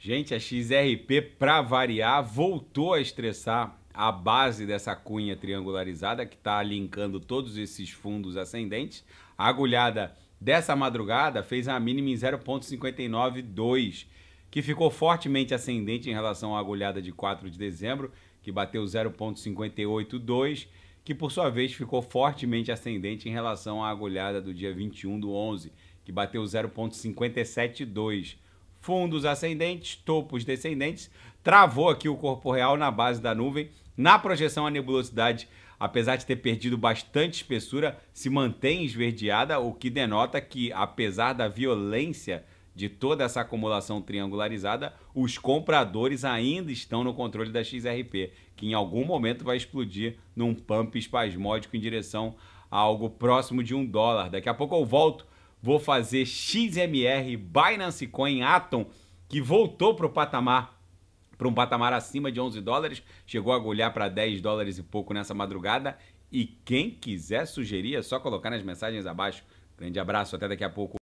Gente, a XRP, para variar, voltou a estressar a base dessa cunha triangularizada que está linkando todos esses fundos ascendentes. A agulhada dessa madrugada fez a mínima em 0,592, que ficou fortemente ascendente em relação à agulhada de 4 de dezembro, que bateu 0,582, que por sua vez ficou fortemente ascendente em relação à agulhada do dia 21 do 11, que bateu 0,572 fundos ascendentes, topos descendentes, travou aqui o corpo real na base da nuvem. Na projeção, a nebulosidade, apesar de ter perdido bastante espessura, se mantém esverdeada, o que denota que, apesar da violência de toda essa acumulação triangularizada, os compradores ainda estão no controle da XRP, que em algum momento vai explodir num pump espasmódico em direção a algo próximo de um dólar. Daqui a pouco eu volto vou fazer XMR, Binance Coin, Atom, que voltou para o patamar, para um patamar acima de 11 dólares, chegou a agulhar para 10 dólares e pouco nessa madrugada. E quem quiser sugerir, é só colocar nas mensagens abaixo. Grande abraço, até daqui a pouco.